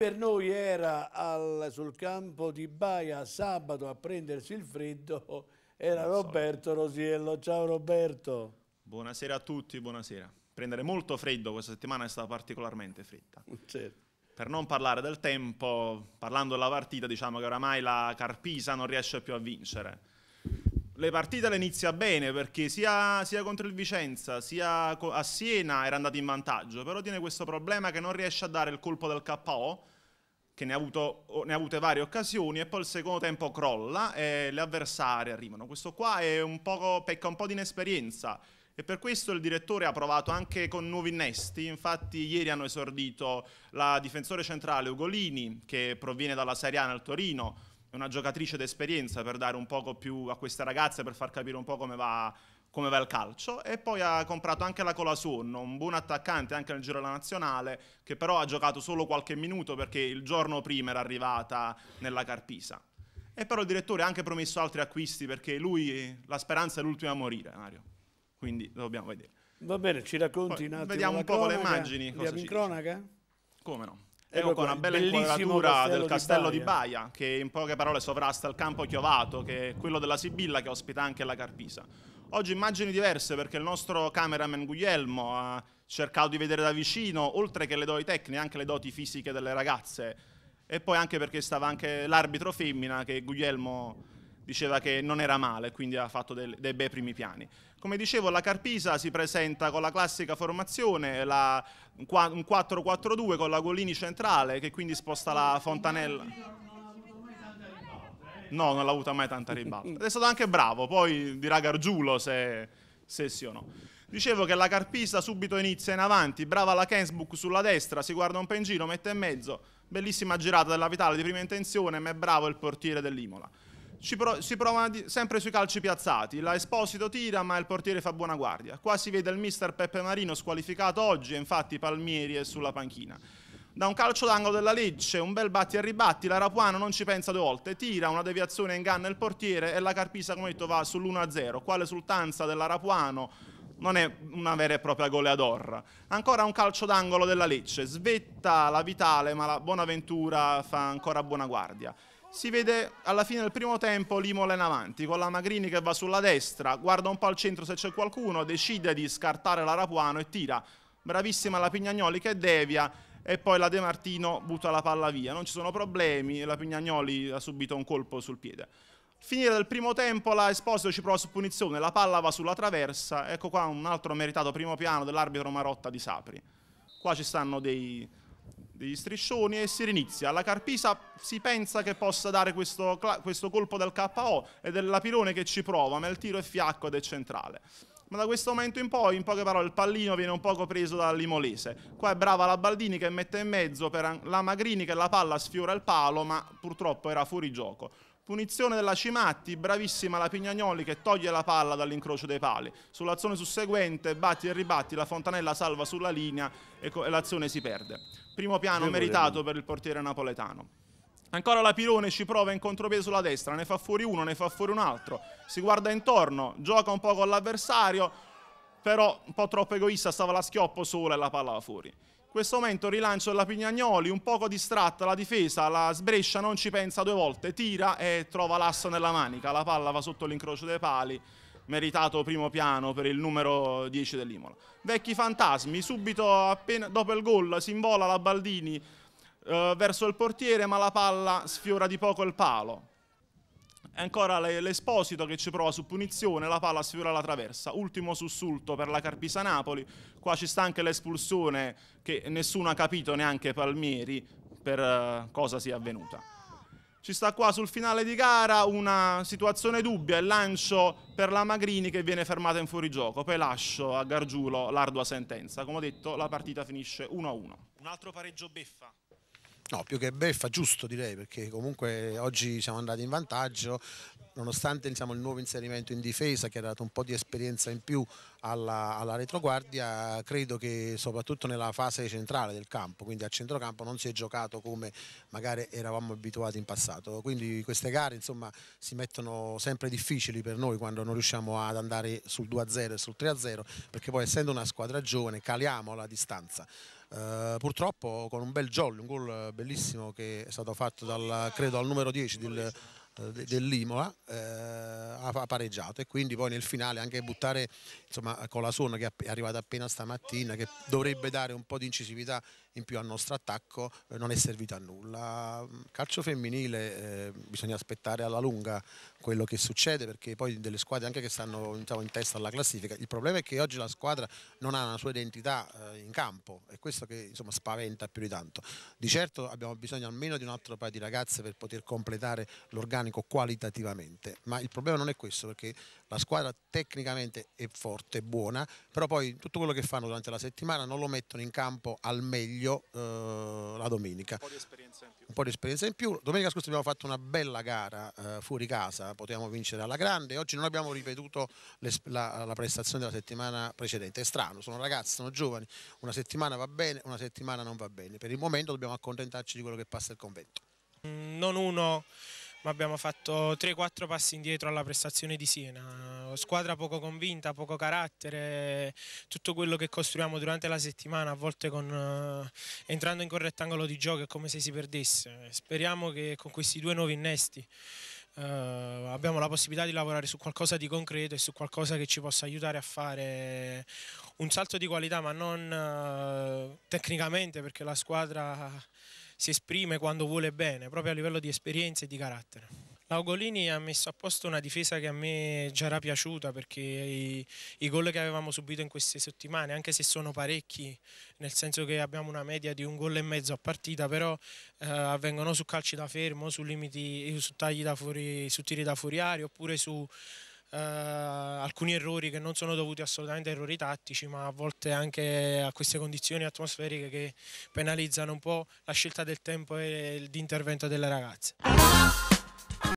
Per noi era al, sul campo di Baia sabato a prendersi il freddo, era non Roberto so. Rosiello. Ciao Roberto. Buonasera a tutti, buonasera. Prendere molto freddo, questa settimana è stata particolarmente fredda. Certo. Per non parlare del tempo, parlando della partita, diciamo che oramai la Carpisa non riesce più a vincere le partite le inizia bene perché sia, sia, contro il Vicenza sia a Siena era andato in vantaggio, però tiene questo problema che non riesce a dare il colpo del KO, che ne ha, avuto, ne ha avute varie occasioni, e poi il secondo tempo crolla e le avversarie arrivano. Questo qua un poco, pecca un po' di inesperienza e per questo il direttore ha provato anche con nuovi innesti, infatti ieri hanno esordito la difensore centrale Ugolini che proviene dalla Serie A nel Torino, è una giocatrice d'esperienza per dare un poco più a queste ragazze, per far capire un po' come va, come va il calcio. E poi ha comprato anche la Colasun, un buon attaccante anche nel giro della nazionale, che però ha giocato solo qualche minuto perché il giorno prima era arrivata nella Carpisa. E però il direttore ha anche promesso altri acquisti perché lui, la speranza è l'ultima a morire, Mario. Quindi dobbiamo vedere. Va bene, ci racconti poi, un attimo. Vediamo un po' cronaca. le immagini. Cosa in cronaca? Dice. Come no? Ecco qua una bella inquadratura castello del castello di Baia, che in poche parole sovrasta il campo chiovato, che è quello della Sibilla che ospita anche la Carpisa. Oggi immagini diverse perché il nostro cameraman Guglielmo ha cercato di vedere da vicino, oltre che le doti tecniche, anche le doti fisiche delle ragazze. E poi anche perché stava anche l'arbitro femmina che Guglielmo diceva che non era male, quindi ha fatto del, dei bei primi piani. Come dicevo, la Carpisa si presenta con la classica formazione, la, un 4-4-2 con la Golini centrale, che quindi sposta la Fontanella. No, non l'ha avuta mai tanta ribalta. È stato anche bravo, poi dirà Gargiulo se, se sì o no. Dicevo che la Carpisa subito inizia in avanti, brava la Kensbook sulla destra, si guarda un po' in giro, mette in mezzo, bellissima girata della Vitale di prima intenzione, ma è bravo il portiere dell'Imola pro si prova sempre sui calci piazzati. La Esposito tira, ma il portiere fa buona guardia. Qua si vede il mister Peppe Marino squalificato oggi, infatti Palmieri è sulla panchina. Da un calcio d'angolo della Lecce, un bel batti e ribatti, la Rapuano non ci pensa due volte, tira una deviazione inganna il portiere e la Carpisa, come detto, va sull'1-0. Quale l'esultanza della Rapuano non è una vera e propria goleador. Ancora un calcio d'angolo della Lecce, svetta la Vitale, ma la Bonaventura fa ancora buona guardia si vede alla fine del primo tempo Limola in avanti con la Magrini che va sulla destra, guarda un po' al centro se c'è qualcuno, decide di scartare la Rapuano e tira. Bravissima la Pignagnoli che devia e poi la De Martino butta la palla via. Non ci sono problemi, la Pignagnoli ha subito un colpo sul piede. Finire del primo tempo, la Esposito ci prova su punizione, la palla va sulla traversa. Ecco qua un altro meritato primo piano dell'arbitro Marotta di Sapri. Qua ci stanno dei, degli striscioni e si rinizia. La Carpisa si pensa che possa dare questo, questo colpo del KO e del Lapirone che ci prova, ma il tiro è fiacco ed è centrale. Ma da questo momento in poi, in poche parole, il pallino viene un poco preso dall'Imolese. Qua è brava la Baldini che mette in mezzo per la Magrini che la palla sfiora il palo, ma purtroppo era fuori gioco. Punizione della Cimatti, bravissima la Pignagnoli che toglie la palla dall'incrocio dei pali. Sull'azione susseguente, batti e ribatti, la Fontanella salva sulla linea e l'azione si perde. Primo piano Devo meritato dire. per il portiere napoletano. Ancora la Pirone ci prova in contropiede sulla destra, ne fa fuori uno, ne fa fuori un altro. Si guarda intorno, gioca un po' con l'avversario, però un po' troppo egoista, stava la schioppo sola e la palla va fuori questo momento rilancio della Pignagnoli, un poco distratta la difesa, la sbrescia non ci pensa due volte, tira e trova l'asso nella manica, la palla va sotto l'incrocio dei pali, meritato primo piano per il numero 10 dell'Imola. Vecchi fantasmi, subito appena dopo il gol si invola la Baldini eh, verso il portiere ma la palla sfiora di poco il palo. E ancora l'Esposito che ci prova su punizione, la palla sfiora la traversa. Ultimo sussulto per la Carpisa Napoli. Qua ci sta anche l'espulsione che nessuno ha capito, neanche Palmieri, per eh, cosa sia avvenuta. Ci sta qua sul finale di gara una situazione dubbia, il lancio per la Magrini che viene fermata in fuorigioco, poi lascio a Gargiulo l'ardua sentenza. Come ho detto la partita finisce 1-1. Un altro pareggio beffa No, più che beffa, giusto direi, perché comunque oggi siamo andati in vantaggio, nonostante diciamo, il nuovo inserimento in difesa che ha dato un po' di esperienza in più alla, alla, retroguardia, credo che soprattutto nella fase centrale del campo, quindi a centrocampo non si è giocato come magari eravamo abituati in passato, quindi queste gare insomma, si mettono sempre difficili per noi quando non riusciamo ad andare sul 2-0 e sul 3-0, perché poi essendo una squadra giovane caliamo la distanza. Eh, purtroppo con un bel jolly, un gol bellissimo che è stato fatto dal, credo al numero 10 del, uh, dell'Imola, eh, ha pareggiato e quindi poi nel finale anche buttare insomma, con la Colasun che è arrivata appena stamattina che dovrebbe dare un po' di incisività in più al nostro attacco eh, non è servito a nulla. Mm, calcio femminile eh, bisogna aspettare alla lunga quello che succede perché poi delle squadre anche che stanno diciamo, in testa alla classifica, il problema è che oggi la squadra non ha una sua identità eh, in campo e questo che insomma, spaventa più di tanto. Di certo abbiamo bisogno almeno di un altro paio di ragazze per poter completare l'organico qualitativamente, ma il problema non è questo perché la squadra tecnicamente è forte, buona, però poi tutto quello che fanno durante la settimana non lo mettono in campo al meglio eh, la domenica. Un po' di esperienza in più. Un po' di esperienza in più. Domenica scorsa abbiamo fatto una bella gara eh, fuori casa, potevamo vincere alla grande, oggi non abbiamo ripetuto la, la prestazione della settimana precedente, è strano, sono ragazzi, sono giovani, una settimana va bene, una settimana non va bene, per il momento dobbiamo accontentarci di quello che passa il convento. Mm, non uno ma abbiamo fatto 3-4 passi indietro alla prestazione di Siena. Squadra poco convinta, poco carattere, tutto quello che costruiamo durante la settimana, a volte con, eh, entrando in corretto angolo di gioco è come se si perdesse. Speriamo che con questi due nuovi innesti Uh, abbiamo la possibilità di lavorare su qualcosa di concreto e su qualcosa che ci possa aiutare a fare un salto di qualità, ma non uh, tecnicamente perché la squadra si esprime quando vuole bene, proprio a livello di esperienza e di carattere. L'Augolini ha messo a posto una difesa che a me già era piaciuta perché i, i gol che avevamo subito in queste settimane, anche se sono parecchi, nel senso che abbiamo una media di un gol e mezzo a partita, però eh, avvengono su calci da fermo, su, limiti, su tagli da fuori, su tiri da fuori aria oppure su eh, alcuni errori che non sono dovuti assolutamente a errori tattici ma a volte anche a queste condizioni atmosferiche che penalizzano un po' la scelta del tempo e di intervento delle ragazze.